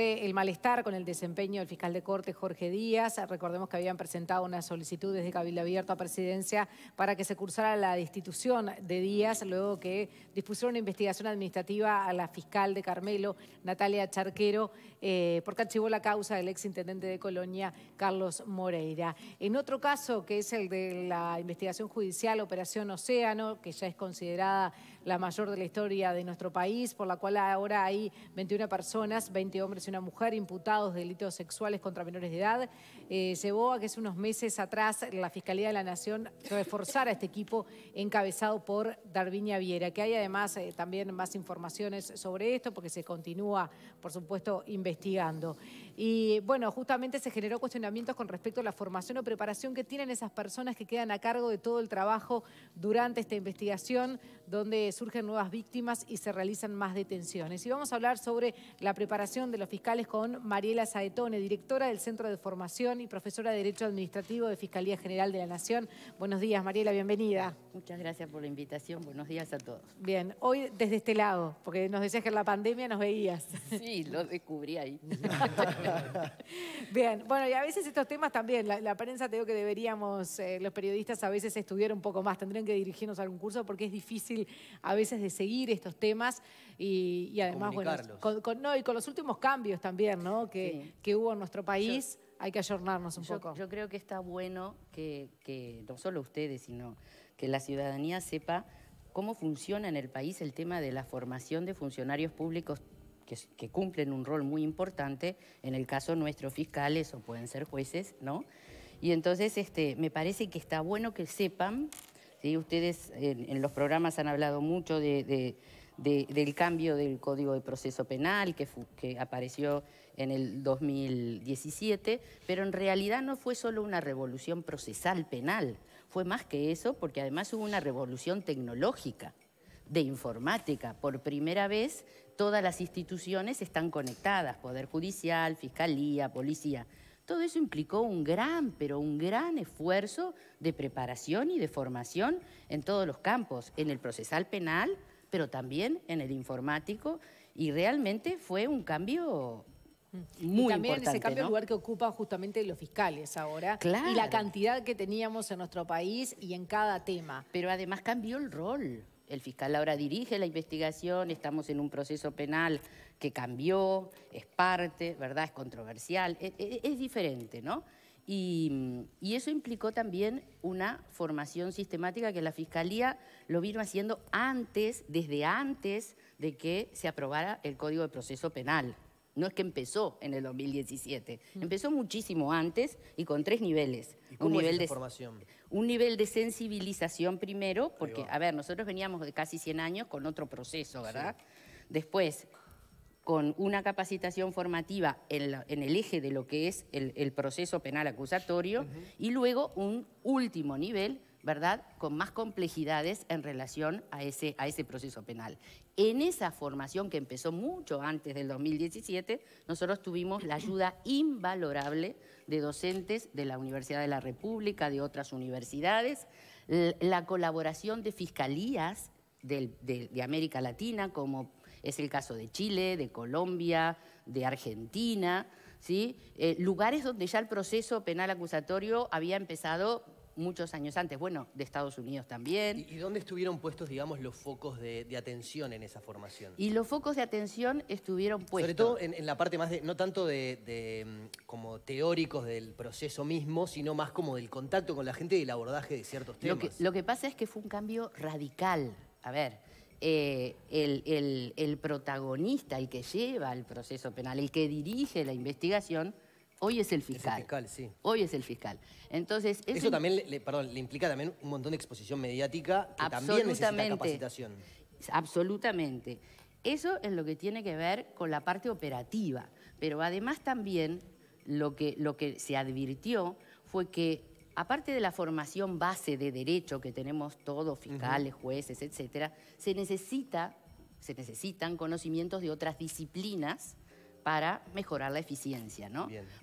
el malestar con el desempeño del fiscal de corte Jorge Díaz. Recordemos que habían presentado una solicitud desde Cabildo Abierto a Presidencia para que se cursara la destitución de Díaz, luego que dispusieron una investigación administrativa a la fiscal de Carmelo, Natalia Charquero, eh, porque archivó la causa del exintendente de Colonia, Carlos Moreira. En otro caso, que es el de la investigación judicial Operación Océano, que ya es considerada la mayor de la historia de nuestro país, por la cual ahora hay 21 personas, 20 hombres y una mujer imputados de delitos sexuales contra menores de edad. Eh, llevó a que hace unos meses atrás la Fiscalía de la Nación reforzara este equipo encabezado por Darviña Viera, que hay además eh, también más informaciones sobre esto porque se continúa, por supuesto, investigando. Y bueno, justamente se generó cuestionamientos con respecto a la formación o preparación que tienen esas personas que quedan a cargo de todo el trabajo durante esta investigación, donde surgen nuevas víctimas y se realizan más detenciones. Y vamos a hablar sobre la preparación de los fiscales con Mariela Saetone, directora del Centro de Formación y profesora de Derecho Administrativo de Fiscalía General de la Nación. Buenos días, Mariela, bienvenida. Muchas gracias por la invitación, buenos días a todos. Bien, hoy desde este lado, porque nos decías que en la pandemia nos veías. Sí, lo descubrí ahí. Bien, bueno, y a veces estos temas también, la, prensa te digo que deberíamos, eh, los periodistas a veces estudiar un poco más, tendrían que dirigirnos a algún curso porque es difícil a veces de seguir estos temas y, además, bueno, y con los últimos cambios también, ¿no? Que, hubo en nuestro país. Hay que ayornarnos un poco. Yo creo que está bueno que, no solo ustedes, sino que la ciudadanía sepa cómo funciona en el país el tema de la formación de funcionarios públicos que, cumplen un rol muy importante, en el caso nuestros fiscales o pueden ser jueces, ¿no? Y entonces este, me parece que está bueno que sepan, ustedes en, los programas han hablado mucho de, del cambio del Código de Proceso Penal que, que apareció en el 2017, pero en realidad no fue solo una revolución procesal penal, fue más que eso porque además hubo una revolución tecnológica de informática. Por primera vez todas las instituciones están conectadas, Poder Judicial, Fiscalía, Policía. Todo eso implicó un gran, pero un gran esfuerzo de preparación y de formación en todos los campos, en el procesal penal, pero también en el informático, y realmente fue un cambio Mm. Muy y también ese cambio el lugar que ocupa justamente los fiscales ahora. Claro. Y la cantidad que teníamos en nuestro país y en cada tema. Pero además cambió el rol. El fiscal ahora dirige la investigación, estamos en un proceso penal que cambió, es parte, ¿verdad? Es controversial, e-, e-, es, diferente, ¿no? Y, y, eso implicó también una formación sistemática que la Fiscalía lo vino haciendo antes, desde antes de que se aprobara el Código de Proceso Penal. No es que empezó en el 2017, mm. empezó muchísimo antes y con tres niveles. un nivel de formación? Un nivel de sensibilización primero, porque, a ver, nosotros veníamos de casi 100 años con otro proceso, ¿verdad? Después, con una capacitación formativa en, el eje de lo que es el, proceso penal acusatorio y luego un último nivel ¿verdad? Con más complejidades en relación a ese, proceso penal. En esa formación que empezó mucho antes del 2017, nosotros tuvimos la ayuda invalorable de docentes de la Universidad de la República, de otras universidades, la colaboración de fiscalías de, América Latina, como es el caso de Chile, de Colombia, de Argentina, ¿sí? Eh, lugares donde ya el proceso penal acusatorio había empezado muchos años antes, bueno, de Estados Unidos también. ¿Y, dónde estuvieron puestos, digamos, los focos de, atención en esa formación? Y los focos de atención estuvieron puestos. Sobre todo en, la parte más de, no tanto de, mm, como teóricos del proceso mismo, sino más como del contacto con la gente y el abordaje de ciertos temas. Lo que, pasa es que fue un cambio radical. A ver, eh, el, el protagonista, el que lleva el proceso penal, el que dirige la investigación, Hoy es el fiscal. Hoy es el fiscal. Entonces, Eso también, le, perdón, le implica también un montón de exposición mediática que también necesita capacitación. Absolutamente. Eso es lo que tiene que ver con la parte operativa. Pero además también lo que, lo que se advirtió fue que aparte de la formación base de derecho que tenemos todos, fiscales, jueces, etcétera, se necesita, se necesitan conocimientos de otras disciplinas para mejorar la eficiencia.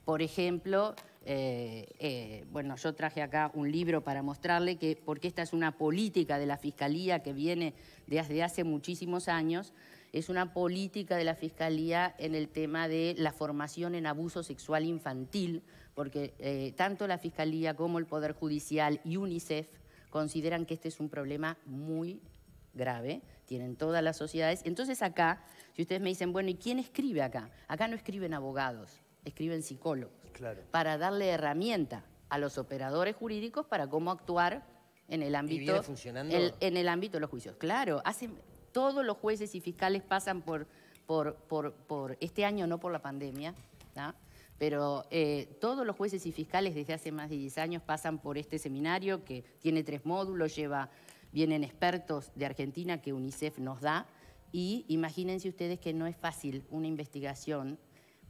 Por ejemplo, eh, eh, bueno, yo traje acá un libro para mostrarle que, porque esta es una política de la Fiscalía que viene desde hace muchísimos años, es una política de la Fiscalía en el tema de la formación en abuso sexual infantil, porque eh, tanto la Fiscalía como el Poder Judicial y UNICEF consideran que este es un problema muy grave, tienen todas las sociedades. Entonces acá si ustedes me dicen, bueno, ¿y quién escribe acá? Acá no escriben abogados, escriben psicólogos. Claro. Para darle herramienta a los operadores jurídicos para cómo actuar en el ámbito. en el ámbito de los juicios. Claro, hacen, todos los jueces y fiscales pasan por, por, por, este año, no por la pandemia, pero eh, todos los jueces y fiscales desde hace más de 10 años pasan por este seminario que tiene tres módulos, lleva, vienen expertos de Argentina que UNICEF nos da y imagínense ustedes que no es fácil una investigación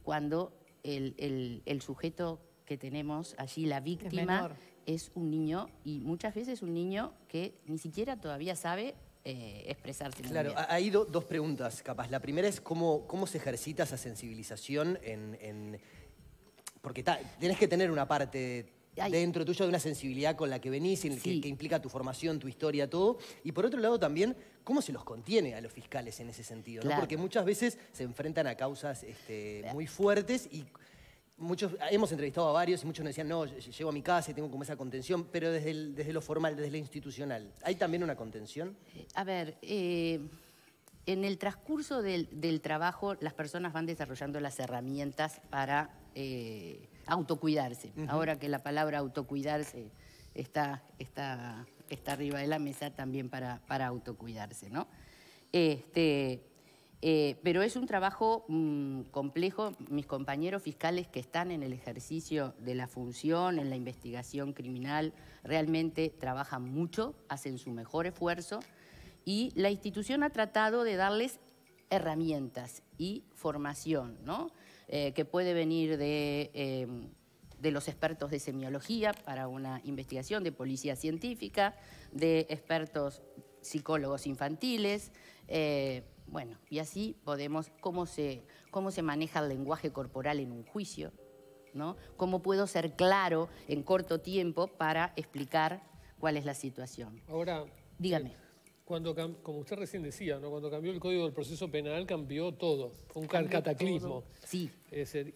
cuando el, sujeto que tenemos allí, la víctima, es, un niño y muchas veces un niño que ni siquiera todavía sabe eh, expresarse. Claro, ha hay dos preguntas capaz. La primera es cómo, cómo se ejercita esa sensibilización en... Porque tienes que tener una parte dentro tuyo de una sensibilidad con la que venís, en que, implica tu formación, tu historia, todo. Y por otro lado también, ¿cómo se los contiene a los fiscales en ese sentido? Porque muchas veces se enfrentan a causas este, muy fuertes y muchos, hemos entrevistado a varios y muchos nos decían, no, llego a mi casa y tengo como esa contención, pero desde, desde lo formal, desde lo institucional, ¿hay también una contención? Eh, a ver, eh, en el transcurso del, trabajo las personas van desarrollando las herramientas para... Eh, autocuidarse. Ahora que la palabra autocuidarse está, está, está arriba de la mesa también para, para autocuidarse, ¿no? Este, eh, pero es un trabajo mm, complejo. Mis compañeros fiscales que están en el ejercicio de la función, en la investigación criminal, realmente trabajan mucho, hacen su mejor esfuerzo y la institución ha tratado de darles herramientas y formación, ¿no? Eh, que puede venir de, em, de los expertos de semiología para una investigación, de policía científica, de expertos psicólogos infantiles, eh, bueno, y así podemos, cómo se, cómo se maneja el lenguaje corporal en un juicio, ¿no? Cómo puedo ser claro en corto tiempo para explicar cuál es la situación. Ahora, dígame. Eh, cuando, como usted recién decía, ¿no? cuando cambió el Código del Proceso Penal, cambió todo. Fue un cataclismo. Sí.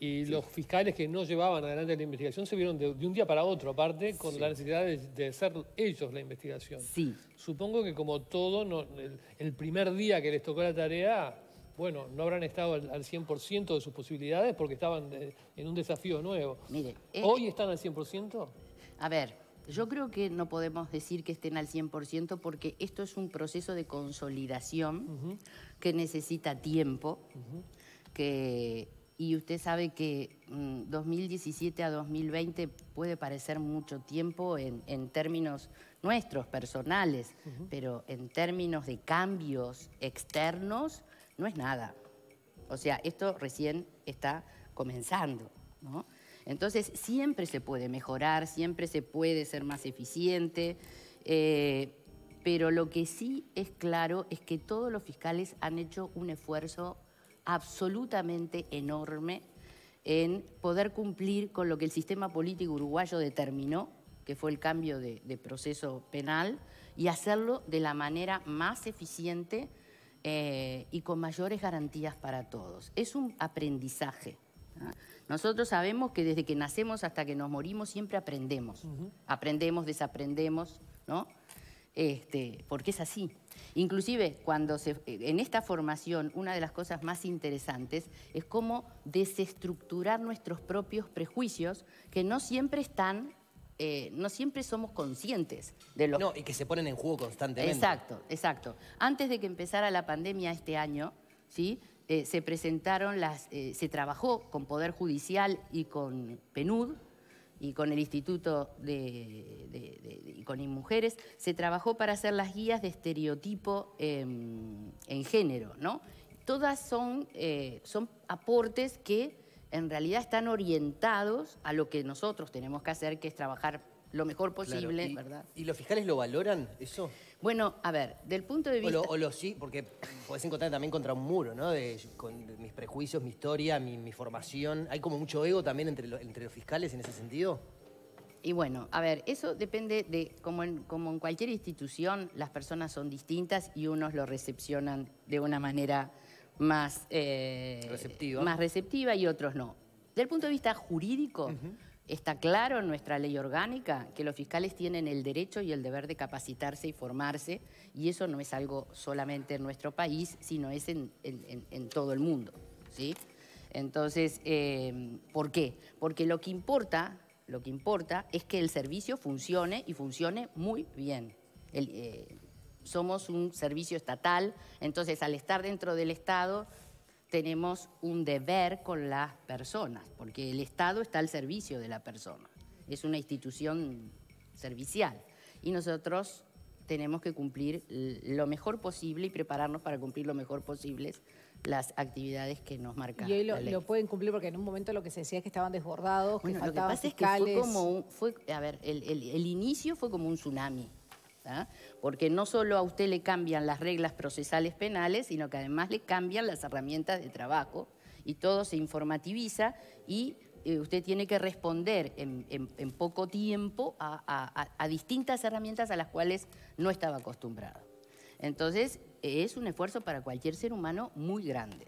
y los fiscales que no llevaban adelante la investigación se vieron de, un día para otro, aparte, con la necesidad de, hacer ser ellos la investigación. Sí. Supongo que como todo, el, primer día que les tocó la tarea, bueno, no habrán estado al, 100% de sus posibilidades porque estaban eh, en un desafío nuevo. Eh, ¿Hoy están al 100%? A ver, yo creo que no podemos decir que estén al 100% porque esto es un proceso de consolidación que necesita tiempo, y usted sabe que 2017 mm, a 2020 puede parecer mucho tiempo en, términos nuestros, personales, pero en términos de cambios externos no es nada. O sea, esto recién está comenzando, entonces, siempre se puede mejorar, siempre se puede ser más eficiente, eh, pero lo que sí es claro es que todos los fiscales han hecho un esfuerzo absolutamente enorme en poder cumplir con lo que el sistema político uruguayo determinó, que fue el cambio de, proceso penal, y hacerlo de la manera más eficiente eh, y con mayores garantías para todos. Es un aprendizaje nosotros sabemos que desde que nacemos hasta que nos morimos siempre aprendemos. Aprendemos, desaprendemos, ¿no? Este, porque es así. Inclusive, cuando se, en esta formación, una de las cosas más interesantes es cómo desestructurar nuestros propios prejuicios que no siempre están, eh, no siempre somos conscientes de lo. No, y que se ponen en juego constantemente. Exacto, exacto. Antes de que empezara la pandemia este año, ¿sí? Eh, se presentaron las, eh, se trabajó con Poder Judicial y con PNUD y con el Instituto de, y con Inmujeres, se trabajó para hacer las guías de estereotipo em, en género, ¿no? Todas son, eh, son aportes que en realidad están orientados a lo que nosotros tenemos que hacer, que es trabajar lo mejor posible, ¿Y, ¿verdad? ¿Y los fiscales lo valoran eso? Bueno, a ver, del punto de vista... O lo, sí, porque podés encontrar también contra un muro, ¿no? De, con mis prejuicios, mi historia, mi, formación. ¿Hay como mucho ego también entre, entre los fiscales en ese sentido? Y bueno, a ver, eso depende de, como en, como en cualquier institución, las personas son distintas y unos lo recepcionan de una manera más, eh, receptiva. más receptiva y otros no. Desde el punto de vista jurídico, está claro en nuestra ley orgánica que los fiscales tienen el derecho y el deber de capacitarse y formarse, y eso no es algo solamente en nuestro país, sino es en, todo el mundo. ¿sí? Entonces, eh, ¿por qué? Porque lo que importa, lo que importa es que el servicio funcione y funcione muy bien. Eh, somos un servicio estatal, entonces al estar dentro del Estado tenemos un deber con las personas, porque el Estado está al servicio de la persona, es una institución servicial y nosotros tenemos que cumplir lo mejor posible y prepararnos para cumplir lo mejor posible las actividades que nos marcan. Y hoy lo, pueden cumplir porque en un momento lo que se decía es que estaban desbordados, que faltaban lo que pasa Es que fue como fue, a ver, el inicio fue como un tsunami porque no solo a usted le cambian las reglas procesales penales, sino que además le cambian las herramientas de trabajo y todo se informativiza y eh, usted tiene que responder en, poco tiempo a, distintas herramientas a las cuales no estaba acostumbrado. Entonces, es un esfuerzo para cualquier ser humano muy grande.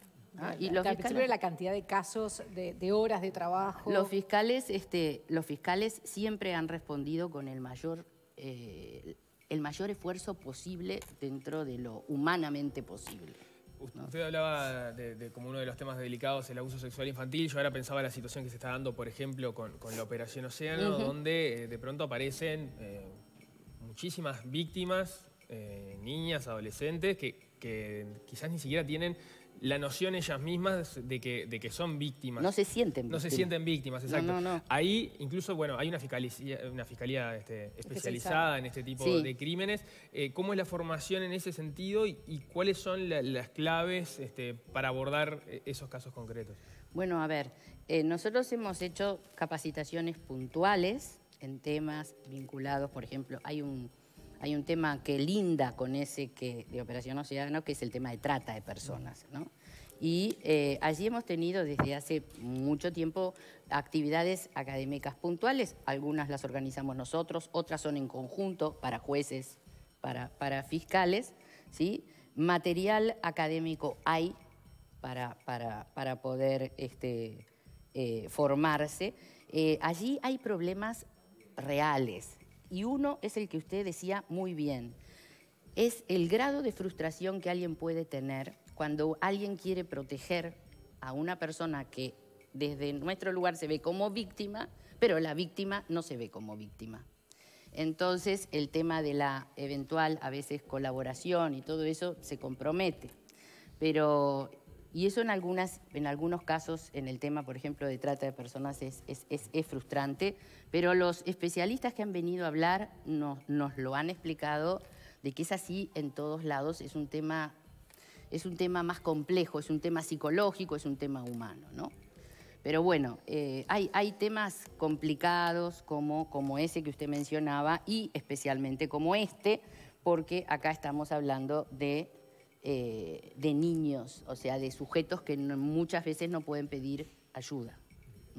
Y los fiscales, la cantidad de casos, de, horas de trabajo. Los fiscales, este, los fiscales siempre han respondido con el mayor eh, el mayor esfuerzo posible dentro de lo humanamente posible. Usted hablaba de, como uno de los temas delicados el abuso sexual infantil. Yo ahora pensaba la situación que se está dando, por ejemplo, con, la Operación Océano, donde eh, de pronto aparecen eh, muchísimas víctimas, eh, niñas, adolescentes, que quizás ni siquiera tienen la noción ellas mismas de que, de que son víctimas. No se sienten víctimas. No se sienten víctimas, exacto. Ahí incluso, bueno, hay una fiscalía, una fiscalía este, especializada en este tipo de crímenes. Eh, ¿Cómo es la formación en ese sentido y, cuáles son las claves este, para abordar eh, esos casos concretos? Bueno, a ver, eh, nosotros hemos hecho capacitaciones puntuales en temas vinculados, por ejemplo, hay un hay un tema que linda con ese que, de Operación No que es el tema de trata de personas. Y eh, allí hemos tenido desde hace mucho tiempo actividades académicas puntuales, algunas las organizamos nosotros, otras son en conjunto para jueces, para, fiscales. ¿sí? Material académico hay para, para, poder este, eh, formarse. Eh, allí hay problemas reales y uno es el que usted decía muy bien. Es el grado de frustración que alguien puede tener cuando alguien quiere proteger a una persona que desde nuestro lugar se ve como víctima, pero la víctima no se ve como víctima. Entonces el tema de la eventual, a veces, colaboración y todo eso se compromete. Pero y eso en, algunas, en algunos casos, en el tema, por ejemplo, de trata de personas, es, es, frustrante, pero los especialistas que han venido a hablar nos, nos, lo han explicado de que es así en todos lados, es un tema, es un tema más complejo, es un tema psicológico, es un tema humano, ¿no? Pero bueno, eh, hay, hay, temas complicados como, como ese que usted mencionaba y especialmente como este, porque acá estamos hablando de eh, de niños, o sea, de sujetos que muchas veces no pueden pedir ayuda.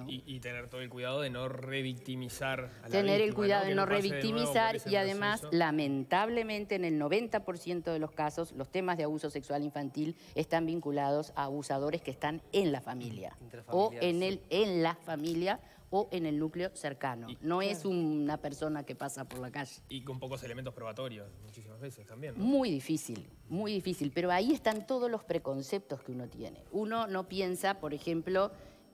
Y, tener todo el cuidado de no revictimizar a Tener el cuidado de no, revictimizar y además, lamentablemente, en el 90% de los casos, los temas de abuso sexual infantil están vinculados a abusadores que están en la familia o en, el, en la familia o en el núcleo cercano. no es una persona que pasa por la calle. Y con pocos elementos probatorios. Muy difícil, muy difícil. Pero ahí están todos los preconceptos que uno tiene. Uno no piensa, por ejemplo,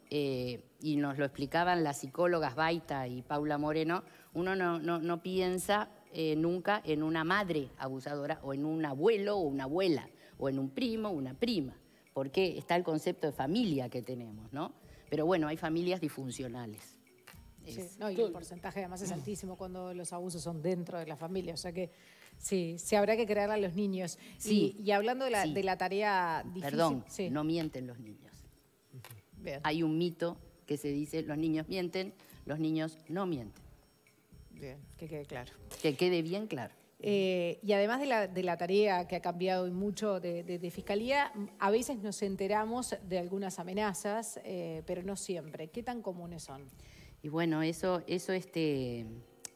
eh, y nos lo explicaban las psicólogas Baita y Paula Moreno, uno no, piensa eh, nunca en una madre abusadora o en un abuelo o una abuela o en un primo o una prima, porque está el concepto de familia que tenemos, ¿no? Pero bueno, hay familias disfuncionales no, y el porcentaje además es altísimo cuando los abusos son dentro de la familia, o sea que sí, se habrá que crear a los niños. Sí, y, hablando de la, tarea difícil... Perdón, no mienten los niños. Hay un mito que se dice, los niños mienten, los niños no mienten. que quede claro. Que quede bien claro. Eh, y además de la, tarea que ha cambiado y mucho de, Fiscalía, a veces nos enteramos de algunas amenazas, eh, pero no siempre. ¿Qué tan comunes son? y bueno, eso, eso, este,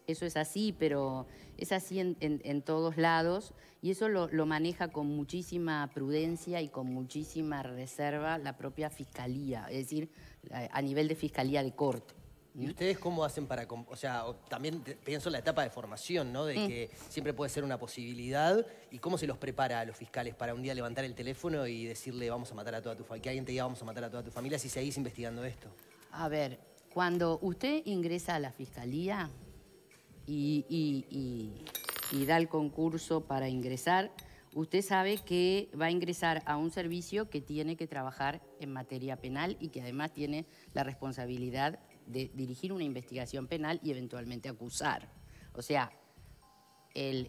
eso es así, pero es así en, todos lados y eso lo, maneja con muchísima prudencia y con muchísima reserva la propia fiscalía, es decir, a nivel de fiscalía de corte. ¿Y ustedes cómo hacen para...? O sea, también pienso en la etapa de formación, ¿no? De mm. que siempre puede ser una posibilidad. ¿Y cómo se los prepara a los fiscales para un día levantar el teléfono y decirle vamos a matar a toda tu familia? Que alguien te diga vamos a matar a toda tu familia si seguís investigando esto. A ver, cuando usted ingresa a la fiscalía y, da el concurso para ingresar, usted sabe que va a ingresar a un servicio que tiene que trabajar en materia penal y que además tiene la responsabilidad de dirigir una investigación penal y eventualmente acusar. O sea, el,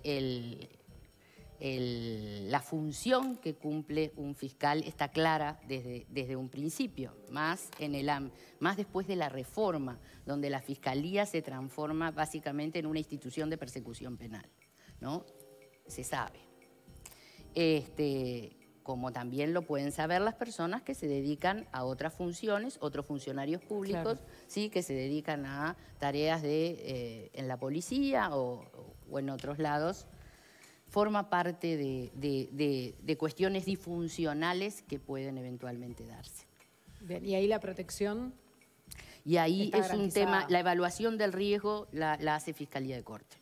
la función que cumple un fiscal está clara desde, desde un principio, más, en el, más después de la reforma, donde la fiscalía se transforma básicamente en una institución de persecución penal. ¿no? Se sabe. Este, como también lo pueden saber las personas que se dedican a otras funciones, otros funcionarios públicos, sí, que se dedican a tareas de, eh, en la policía o en otros lados forma parte de, cuestiones disfuncionales que pueden eventualmente darse. ¿Y ahí la protección? Y ahí es un tema, la evaluación del riesgo la, hace Fiscalía de Corte.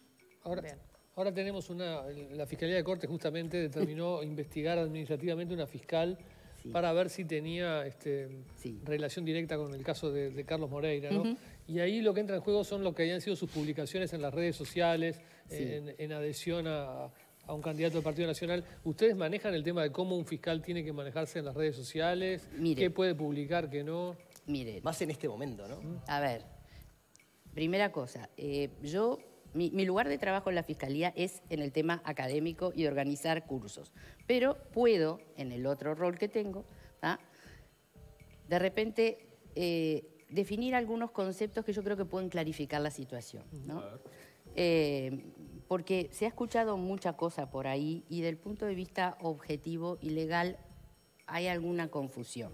Ahora, tenemos una, la Fiscalía de Corte justamente determinó investigar administrativamente una fiscal para ver si tenía este, relación directa con el caso de, Carlos Moreira. ¿no? Y ahí lo que entra en juego son lo que hayan sido sus publicaciones en las redes sociales, en, adhesión a, a un candidato del Partido Nacional. ¿Ustedes manejan el tema de cómo un fiscal tiene que manejarse en las redes sociales? ¿Qué puede publicar, qué no? Mire. Más en este momento, ¿no? A ver, primera cosa, eh, yo... Mi, lugar de trabajo en la Fiscalía es en el tema académico y organizar cursos. Pero puedo, en el otro rol que tengo, ¿ah? de repente eh, definir algunos conceptos que yo creo que pueden clarificar la situación. ¿no? porque se ha escuchado mucha cosa por ahí y del punto de vista objetivo y legal hay alguna confusión.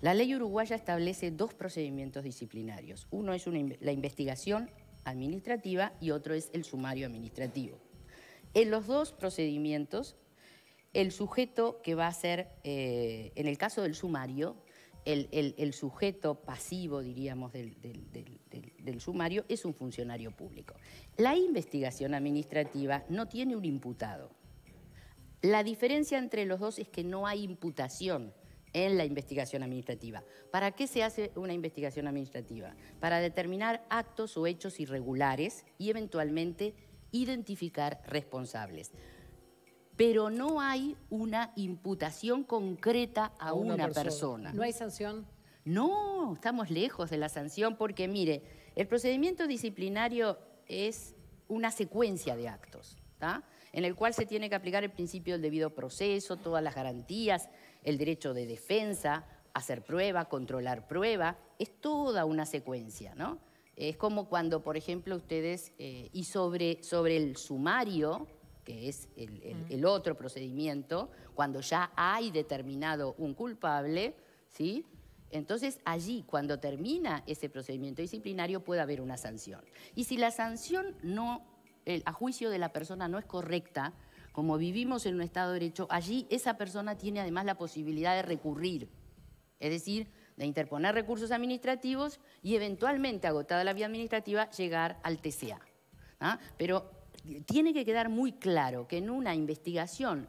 La ley uruguaya establece dos procedimientos disciplinarios. Uno es la investigación administrativa y otro es el sumario administrativo. En los dos procedimientos, el sujeto que va a ser, eh, en el caso del sumario, el, sujeto pasivo, diríamos, del, del sumario es un funcionario público. La investigación administrativa no tiene un imputado. La diferencia entre los dos es que no hay imputación en la investigación administrativa. ¿Para qué se hace una investigación administrativa? Para determinar actos o hechos irregulares y eventualmente identificar responsables pero no hay una imputación concreta a, una, persona. ¿No hay sanción? No, estamos lejos de la sanción porque, mire, el procedimiento disciplinario es una secuencia de actos, en el cual se tiene que aplicar el principio del debido proceso, todas las garantías, el derecho de defensa, hacer prueba, controlar prueba, es toda una secuencia, ¿no? Es como cuando, por ejemplo, ustedes, eh, y sobre, sobre el sumario, que es mm. el, otro procedimiento, cuando ya hay determinado un culpable, ¿sí? Entonces, allí, cuando termina ese procedimiento disciplinario, puede haber una sanción. Y si la sanción no, el, a juicio de la persona no es correcta, como vivimos en un Estado de Derecho, allí esa persona tiene además la posibilidad de recurrir, es decir, de interponer recursos administrativos y eventualmente, agotada la vía administrativa, llegar al TCA. ¿ah? Pero tiene que quedar muy claro que en una investigación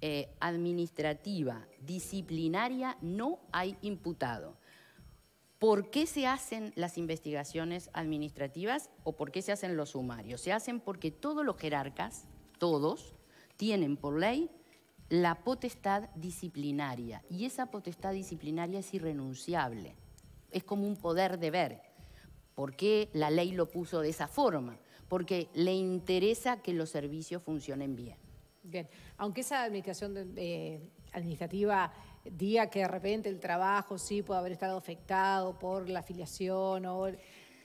eh, administrativa, disciplinaria, no hay imputado. ¿Por qué se hacen las investigaciones administrativas o por qué se hacen los sumarios? Se hacen porque todos los jerarcas, todos, tienen por ley la potestad disciplinaria y esa potestad disciplinaria es irrenunciable, es como un poder de ver. ¿Por qué la ley lo puso de esa forma? porque le interesa que los servicios funcionen bien. Bien, aunque esa administración eh, administrativa diga que de repente el trabajo sí puede haber estado afectado por la afiliación o...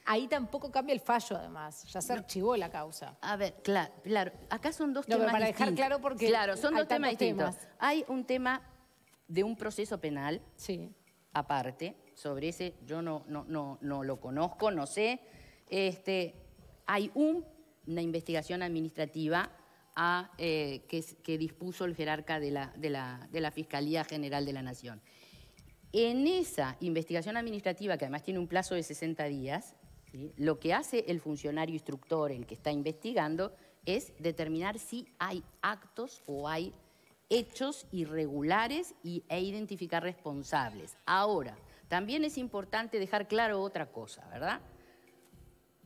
Ahí tampoco cambia el fallo, además. Ya se archivó la causa. A ver, claro, claro. Acá son dos temas. distintos. para dejar claro porque. Claro, son dos temas distintos. Hay un tema de un proceso penal. Sí. Aparte. Sobre ese yo no, no, no, no lo conozco, no sé. Este, hay una investigación administrativa eh, que, dispuso el jerarca de la, Fiscalía General de la Nación. En esa investigación administrativa, que además tiene un plazo de 60 días, lo que hace el funcionario instructor, el que está investigando, es determinar si hay actos o hay hechos irregulares e identificar responsables. Ahora, también es importante dejar claro otra cosa, ¿verdad?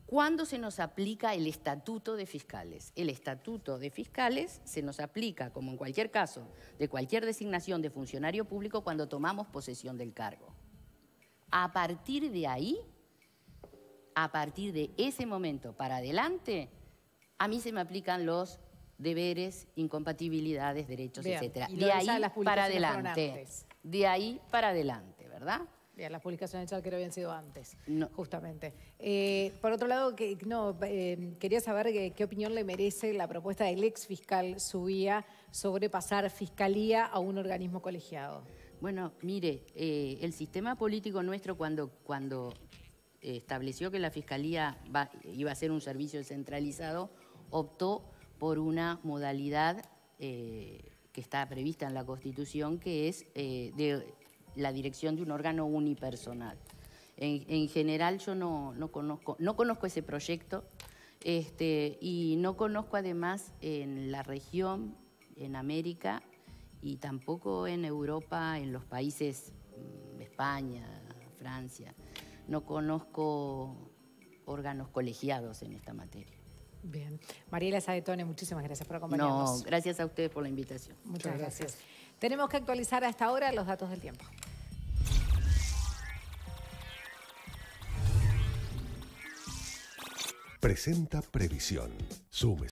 ¿Cuándo se nos aplica el estatuto de fiscales? El estatuto de fiscales se nos aplica, como en cualquier caso, de cualquier designación de funcionario público cuando tomamos posesión del cargo. A partir de ahí, a partir de ese momento para adelante, a mí se me aplican los deberes, incompatibilidades, derechos, etc. etcétera. De ahí para adelante. De ahí para adelante, ¿verdad? las publicaciones de no habían sido antes, justamente. Eh, por otro lado, que, no, eh, quería saber qué opinión le merece la propuesta del ex fiscal Subía sobre pasar fiscalía a un organismo colegiado. Bueno, mire, eh, el sistema político nuestro cuando, cuando estableció que la fiscalía iba a ser un servicio descentralizado, optó por una modalidad que está prevista en la Constitución, que es de la dirección de un órgano unipersonal. En, general yo no, no, conozco, no conozco ese proyecto este, y no conozco además en la región, en América y tampoco en Europa, en los países mm, España, Francia. No conozco órganos colegiados en esta materia. Bien. Mariela Saetone, muchísimas gracias por acompañarnos. gracias a ustedes por la invitación. Muchas, gracias. Tenemos que actualizar hasta ahora los datos del tiempo. presenta Previsión. Sume